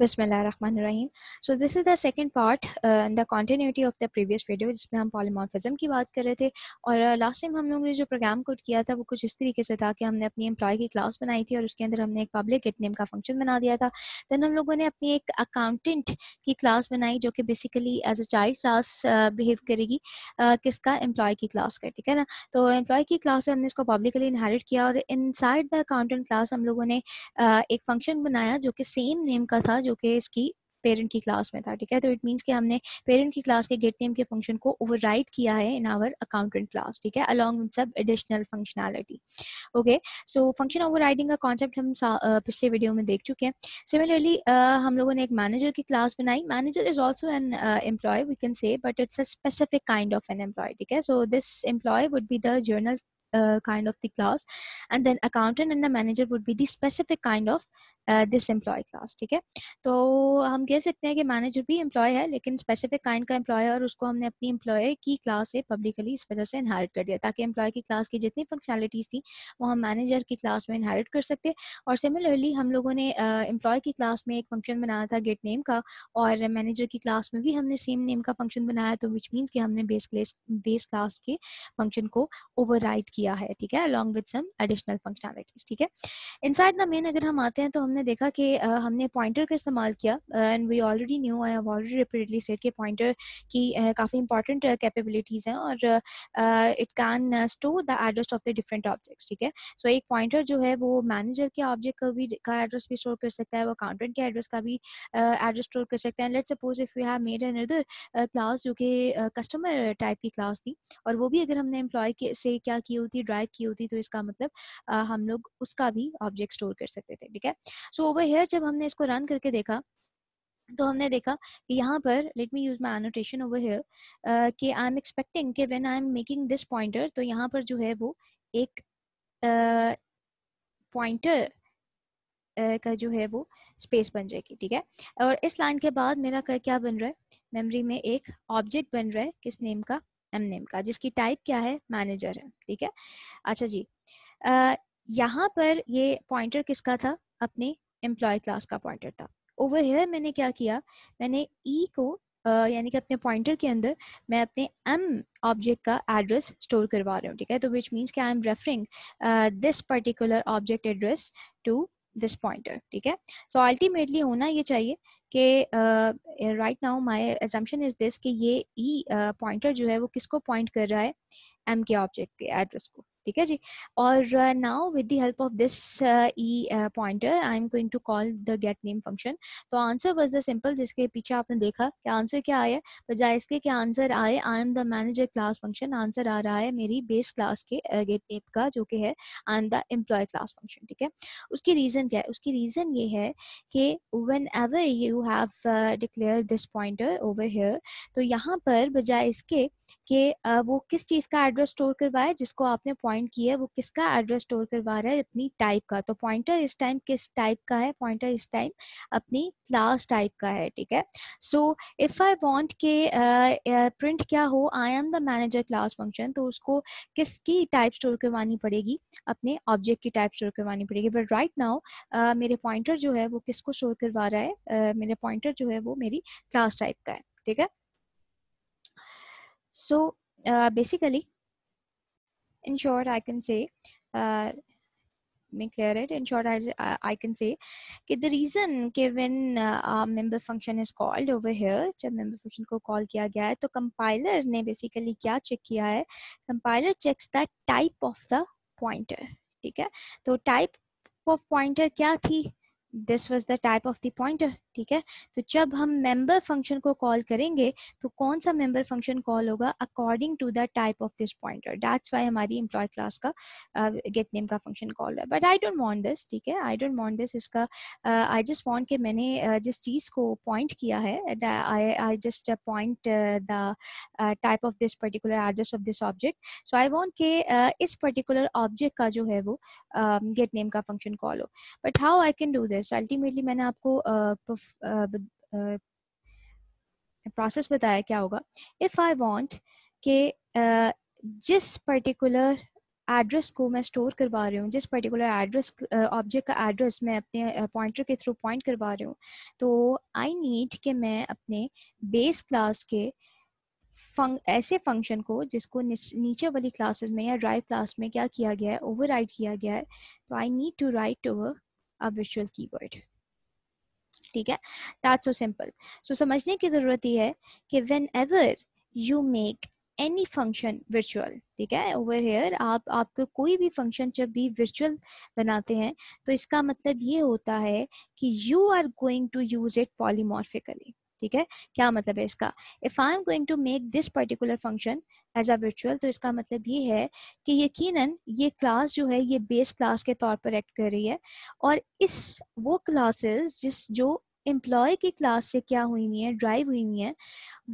बिसमिल्ल रहीम so this is the second part in the continuity of the previous video जिसमें हम polymorphism की बात कर रहे थे और लास्ट uh, टाइम हम लोगों ने जो प्रोग्राम कोड किया था वो कुछ इस तरीके से था कि हमने अपनी एम्प्लॉय की क्लास बनाई थी और उसके अंदर हमने एक पब्लिक गेट नेम का फंक्शन बना दिया था देन हम लोगों ने अपनी एक अकाउंटेंट की क्लास बनाई जो कि basically as a child class behave करेगी uh, किसका एम्प्लॉय की क्लास का ठीक है ना तो एम्प्लॉय की क्लास से हमने इसको पब्लिकली इनहेरिट किया और inside the accountant class हम लोगों ने uh, एक फंक्शन बनाया जो कि सेम नेम का था जो कि इसकी पेरेंट की क्लास में था ठीक है तो इट मीन्स कि हमने पेरेंट की क्लास के गेट नेम के फंक्शन को ओवर किया है इन आवर अकाउंटेंट क्लास ठीक है अलॉन्ग विद सब additional functionality okay so function over का कॉन्सेप्ट हम uh, पिछले वीडियो में देख चुके हैं सिमिलरली uh, हम लोगों ने एक मैनेजर की क्लास बनाई manager is also an employee we can say but it's a specific kind of an employee ठीक है so this employee would be the general Uh, kind of the class and then accountant and the manager would be the specific kind of this employee class ठीक है तो हम कह सकते हैं कि मैनेजर भी एम्प्लॉय है लेकिन स्पेसिफिक काइंड का एम्प्लॉय है और उसको हमने अपनी एम्प्लॉय की क्लास से पब्लिकली इस वजह से इनहेरिट कर दिया ताकि एम्प्लॉय की क्लास की जितनी फंक्शनलिटीज़ थी वो हम मैनेजर की क्लास में इनहेरिट कर सकते और सिमिलरली हम लोगों ने एम्प्लॉय uh, की क्लास में एक फंक्शन बनाया था गेट नेम का और मैनेजर की क्लास में भी हमने सेम नेम का फंक्शन बनाया तो विच मीन्स कि हमने बेस क्लेस बेस क्लास के फंक्शन को ओवर किया है ठीक है along with some additional functionalities ठीक है साइड द मेन अगर हम आते हैं तो हमने हमने देखा कि हमने पॉइंटर का इस्तेमाल किया and we already new I have already repeatedly said कि पॉइंटर की काफ़ी इंपॉर्टेंट कैपेबिलिटीज़ हैं और it can store the address of the different objects ठीक है सो एक पॉइंटर जो है वो मैनेजर के ऑब्जेक्ट का भी का एड्रेस भी स्टोर कर सकता है वो अकाउंटेंट के एड्रेस का भी एड्रेस स्टोर कर सकता है let suppose if you have made another class जो कि कस्टमर टाइप की क्लास थी और वो भी अगर हमने एम्प्लॉय से क्या की होती ड्राइव की होती तो इसका मतलब हम लोग उसका भी ऑब्जेक्ट स्टोर कर सकते थे ठीक है सो ओवर हेयर जब हमने इसको रन करके देखा तो हमने देखा कि यहाँ पर let me use my annotation over here कि आई एम एक्सपेक्टिंग कि when I am making this pointer तो यहाँ पर जो है वो एक पॉइंटर uh, का जो है वो स्पेस बन जाएगी ठीक है और इस लाइन के बाद मेरा क्या बन रहा है मेमोरी में एक ऑब्जेक्ट बन रहा है किस नेम का एम नेम का जिसकी टाइप क्या है मैनेजर है ठीक है अच्छा जी यहाँ पर ये पॉइंटर किसका था अपने एम्प्लॉय क्लास का पॉइंटर था ओवर हेयर मैंने क्या किया मैंने ई e को Uh, यानी कि अपने पॉइंटर के अंदर मैं अपने एम ऑब्जेक्ट का एड्रेस स्टोर करवा रही हूँ ठीक है तो विच मीन्स के I am referring this particular object address to this pointer ठीक है सो अल्टीमेटली होना ये चाहिए कि right now my assumption is this कि ये ई पॉइंटर uh, जो है वो किसको पॉइंट कर रहा है एम के ऑब्जेक्ट के एड्रेस को ठीक है जी और now with the help of this E pointer I am going to call the get name function तो आंसर वॉज द सिंपल जिसके पीछे आपने देखा कि आंसर क्या आया बजाय इसके कि आंसर आए I am the manager class function answer आ रहा है मेरी बेस क्लास के गेट uh, नेम का जो कि है I am the employee class function ठीक है उसकी रीज़न क्या है उसकी रीज़न ये है कि whenever you have declare this pointer over here तो यहाँ पर बजाय इसके कि uh, वो किस चीज़ का एड्रेस स्टोर करवाए जिसको आपने पॉइंट पॉइंट किया है वो किसका एड्रेस स्टोर करवा रहा है अपनी टाइप का तो पॉइंटर इस टाइम किस टाइप का है पॉइंटर इस टाइम अपनी क्लास टाइप का है ठीक है सो इफ़ आई वॉन्ट के प्रिंट क्या हो I am the manager class function तो उसको किसकी टाइप स्टोर करवानी पड़ेगी अपने ऑब्जेक्ट की टाइप स्टोर करवानी पड़ेगी बट राइट नाउ मेरे पॉइंटर जो है वो किसको स्टोर करवा रहा है uh, मेरे पॉइंटर जो है वो मेरी क्लास टाइप का है ठीक है so basically in short i can say uh, me clear it in short I, I can say ki the reason given when uh, member function is called over here jab member function ko call kiya gaya hai to compiler ne basically kya check kiya hai compiler checks the type of the pointer theek hai to type of pointer kya thi this was the type of the point ठीक है तो जब हम member function को call करेंगे तो कौन सा मेंबर फंक्शन कॉल होगा according to the type of this pointer that's why हमारी इम्प्लॉय क्लास का गेट uh, नेम का फंक्शन कॉल है but I don't want this ठीक है आई डोंट वॉन्ट दिस इसका आई जस्ट वॉन्ट कि मैंने uh, जिस चीज़ को पॉइंट किया है I just point the type of this particular address of this object so I want के इस पर्टिकुलर ऑब्जेक्ट का जो है वो गेट uh, नेम का फंक्शन कॉल हो but how I can do this this ultimately मैंने आपको प्रोसेस uh, uh, uh, बताया क्या होगा इफ़ आई वांट uh, जिस पर्टिकुलर एड्रेस को मैं स्टोर करवा रही हूँ जिस पर्टिकुलर एड्रेस ऑब्जेक्ट का एड्रेस मैं अपने पॉइंटर के थ्रू पॉइंट करवा रही हूँ तो आई नीड कि मैं अपने बेस क्लास के फंक ऐसे फंक्शन को जिसको नीचे वाली क्लासेस में या ड्राइव क्लास में क्या किया गया है ओवर किया गया है तो I need to write over a virtual keyword ठीक है दैट सो सिंपल सो समझने की जरूरत यह है कि whenever you make any function virtual ठीक है ओवर हेयर आप आपको कोई भी फंक्शन जब भी वर्चुअल बनाते हैं तो इसका मतलब ये होता है कि you are going to use it polymorphically ठीक है क्या मतलब है इसका if I am going to make this particular function as a virtual तो इसका मतलब ये है कि यकीनन ये क्लास जो है ये बेस क्लास के तौर पर एक्ट कर रही है और इस वो क्लासेस जिस जो एम्प्लॉय की क्लास से क्या हुई हुई है ड्राइव हुई हुई है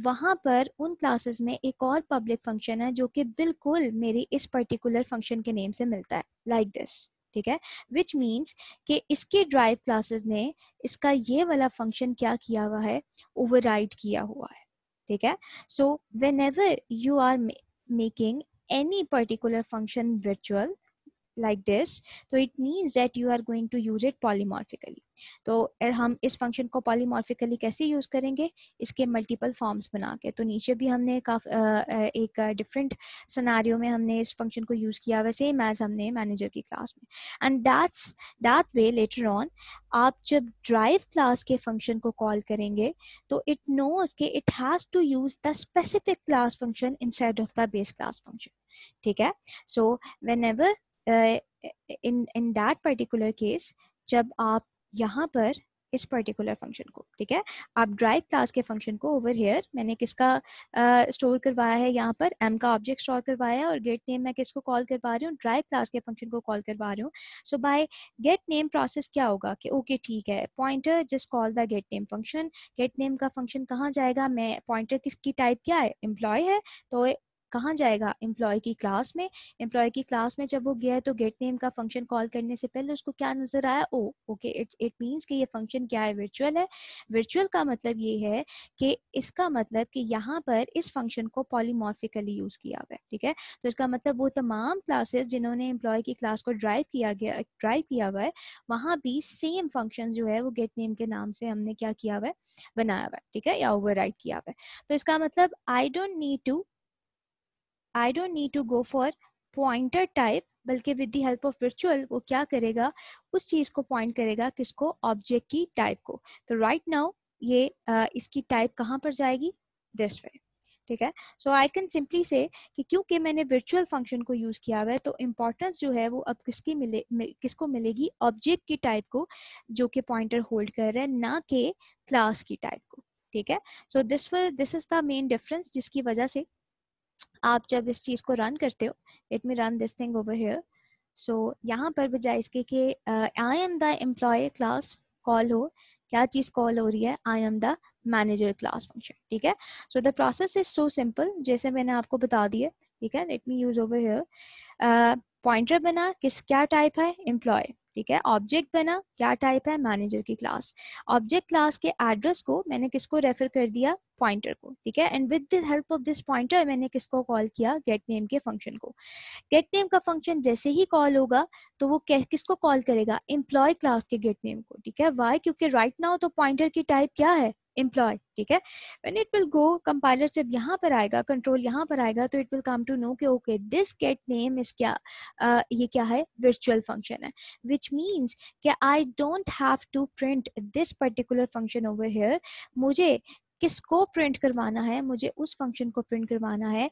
वहां पर उन क्लासेस में एक और पब्लिक फंक्शन है जो कि बिल्कुल मेरी इस पर्टिकुलर फंक्शन के नेम से मिलता है लाइक like दिस ठीक है विच मीन्स कि इसके ड्राइव क्लासेस ने इसका ये वाला फंक्शन क्या किया हुआ है ओवरराइड किया हुआ है ठीक है so whenever you are making any particular function विचुअल like this so तो it means that you are going to use it polymorphically तो eh, हम इस फंक्शन को पॉलीमॉर्फिकली कैसे यूज करेंगे इसके मल्टीपल फॉर्म्स बना के तो नीचे भी हमने काफ एक डिफरेंट सिनेरियो में हमने इस फंक्शन को यूज किया हुआ सेम एज हमने मैनेजर की क्लास में and that's that way later on आप जब ड्राइव क्लास के फंक्शन को कॉल करेंगे तो इट नोज के it has to use the specific class function instead of the base class function ठीक है so whenever in in that particular case जब आप यहाँ पर इस पर्टिकुलर फंक्शन को ठीक है आप ड्राइव क्लास के फंक्शन को ओवर हेयर मैंने किसका स्टोर uh, करवाया है यहाँ पर एम का ऑब्जेक्ट स्टोर करवाया है और गेट नेम मैं किसको कॉल करवा रही हूँ ड्राइव क्लास के फंक्शन को कॉल करवा रही हूँ so by get name process क्या होगा कि ओके ठीक है pointer just call the get name function get name का फंक्शन कहाँ जाएगा मैं पॉइंटर किसकी टाइप क्या है एम्प्लॉय है तो कहाँ जाएगा एम्प्लॉय की क्लास में एम्प्लॉय की क्लास में जब वो गया तो गेट नेम का फंक्शन कॉल करने से पहले उसको क्या नजर आया oh okay it it means कि ये फंक्शन क्या है वर्चुअल है वर्चुअल का मतलब ये है कि इसका मतलब कि यहाँ पर इस फंक्शन को पॉलीमॉर्फिकली यूज किया हुआ है ठीक है तो इसका मतलब वो तमाम क्लासेस जिन्होंने एम्प्लॉय की क्लास को ड्राइव किया गया ड्राइव किया हुआ है वहां भी सेम फंक्शन जो है वो गेट नेम के नाम से हमने क्या किया हुआ है बनाया हुआ है ठीक है या ओवर किया हुआ है तो इसका मतलब I don't need to I don't need to go for pointer type बल्कि with the help of virtual वो क्या करेगा उस चीज़ को पॉइंट करेगा किसको ऑब्जेक्ट की टाइप को तो राइट नाउ ये इसकी टाइप कहाँ पर जाएगी दिस वे ठीक है सो आई कैन सिंपली से कि क्योंकि मैंने वर्चुअल फंक्शन को यूज़ किया हुआ है तो इम्पोर्टेंस जो है वो अब किसकी मिले मिल, किसको मिलेगी ऑब्जेक्ट की टाइप को जो कि पॉइंटर होल्ड कर रहा है ना के क्लास की टाइप को ठीक है so this this is the main difference जिसकी वजह से आप जब इस चीज़ को रन करते हो it me run this thing over here so यहाँ पर बजाय इसके कि I am the employee class call हो क्या चीज़ कॉल हो रही है I am the manager class function ठीक है so the process is so simple जैसे मैंने आपको बता दिया ठीक है let me use over here pointer बना किस क्या टाइप है एम्प्लॉय ठीक है ऑब्जेक्ट बना क्या टाइप है मैनेजर की क्लास ऑब्जेक्ट क्लास के एड्रेस को मैंने किसको रेफर कर दिया पॉइंटर को ठीक है and with the help of this pointer मैंने किसको कॉल किया गेट नेम के फंक्शन को गेट नेम का फंक्शन जैसे ही कॉल होगा तो वो किसको कॉल करेगा एम्प्लॉय क्लास के गेट नेम को ठीक है वाई क्योंकि राइट right नाउ तो पॉइंटर की टाइप क्या है एम्प्लॉय ठीक है when it will go compiler जब यहाँ पर आएगा कंट्रोल यहाँ पर आएगा तो it will come to know कि okay this get name is क्या uh, ये क्या है वर्चुअल फंक्शन है विच मीन्स कि I don't have to print this particular function over here मुझे किसको प्रिंट करवाना है मुझे उस फंक्शन को प्रिंट करवाना है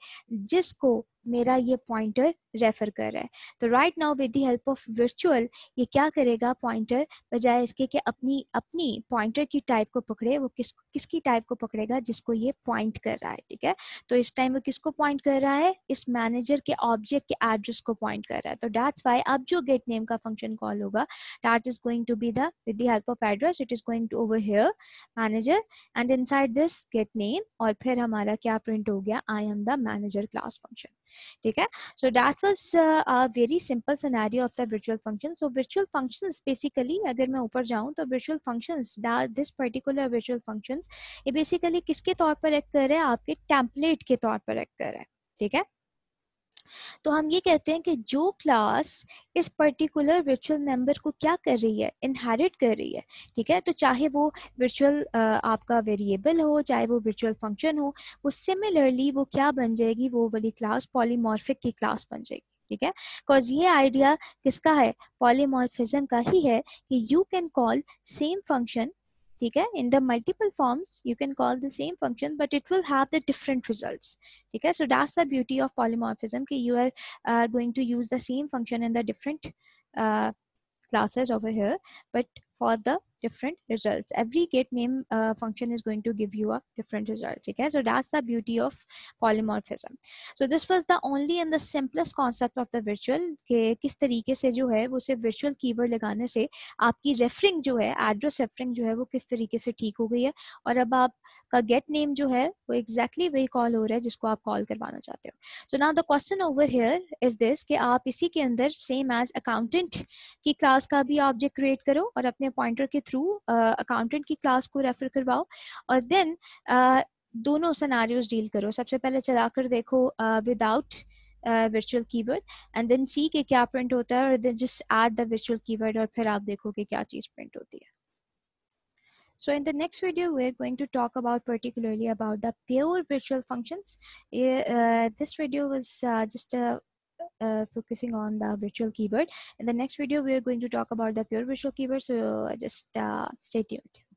जिसको मेरा ये पॉइंटर रेफर कर रहा है तो right now with the help of virtual ये क्या करेगा पॉइंटर बजाय इसके कि अपनी अपनी पॉइंटर की टाइप को पकड़े वो किस किसकी टाइप को पकड़ेगा जिसको ये पॉइंट कर रहा है ठीक है तो इस टाइम वो किसको पॉइंट कर रहा है इस मैनेजर के ऑब्जेक्ट के एड्रेस को पॉइंट कर रहा है तो डैट्स वाई अब जो गेट नेम का फंक्शन कॉल होगा that is going to be the with help of address it is going to over here manager and in this get name और फिर हमारा क्या प्रिंट हो गया I am the manager class function ठीक है so that was uh, a very simple scenario of the virtual function. So virtual functions basically, agar main upar jaau to virtual functions, that this particular virtual functions, it basically kiske taur par act kar raha hai aapke template ke taur par act kar raha hai theek hai तो हम ये कहते हैं कि जो class इस particular virtual member को क्या कर रही है इनहेरिट कर रही है ठीक है तो चाहे वो वर्चुअल आपका वेरिएबल हो चाहे वो वर्चुअल फंक्शन हो वो सिमिलरली वो क्या बन जाएगी वो वाली क्लास पॉलीमॉर्फिक की क्लास बन जाएगी ठीक है बिकॉज ये आइडिया किसका है पॉलीमॉर्फिज्म का ही है कि you can call same function Okay? In the multiple forms, you can call the same function, but it will have the different results. Okay? So that's the beauty of polymorphism. Okay? You are uh, going to use the same function in the different uh, classes over here, but for the different results. Every gate name uh, function is going to give you a different result. Okay, so that's the beauty of polymorphism. So this was the only and the simplest concept of the virtual ke kis tarike se jo hai wo sirf virtual keyword lagane se aapki referring jo hai address referring jo hai wo kis tarike se theek ho gayi hai aur ab आपका get name जो है वो exactly exactly wahi call ho raha hai jisko aap call karwana chahte ho so now the question over here is this ke aap isi ke andar same as accountant ki class ka bhi object create karo aur apne pointer ke through through accountant uh, की class को refer करवाओ और then uh, दोनों सनारियोज deal करो सबसे पहले चला कर देखो without virtual keyword and then see के क्या प्रिंट होता है और then just add the virtual keyword और फिर आप देखो कि क्या चीज़ प्रिंट होती है So in the next video, we're going to talk about particularly about the pure virtual functions. Uh, this video was uh, just a uh, focusing on the virtual keyboard. In the next video, we are going to talk about the pure virtual keyboard. So just uh, stay tuned.